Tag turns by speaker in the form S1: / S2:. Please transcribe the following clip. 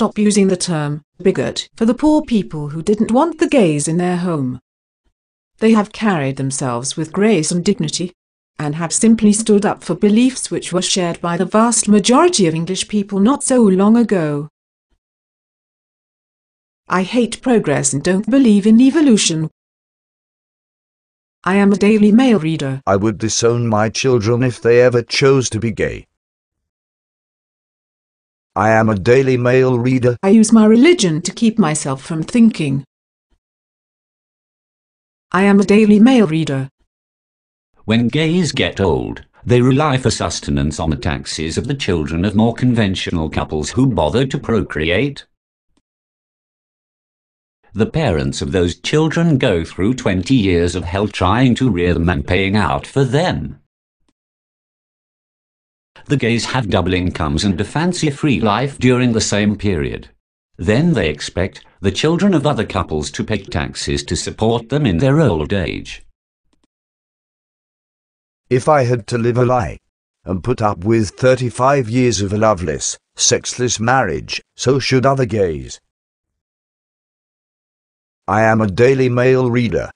S1: stop using the term bigot for the poor people who didn't want the gays in their home. They have carried themselves with grace and dignity, and have simply stood up for beliefs which were shared by the vast majority of English people not so long ago. I hate progress and don't believe
S2: in evolution. I am a Daily Mail reader.
S3: I would disown my children if they ever chose to be gay. I am a Daily Mail reader.
S1: I use my religion to keep myself from thinking. I am a Daily Mail reader.
S4: When gays get old, they rely for sustenance on the taxes of the children of more conventional couples who bother to procreate. The parents of those children go through 20 years of hell trying to rear them and paying out for them the gays have double incomes and a fancy-free life during the same period. Then they expect the children of other couples to pay taxes to support them in their old age. If
S3: I had to live a lie and put up with 35 years of a loveless, sexless
S5: marriage, so should other gays. I am a Daily Mail reader.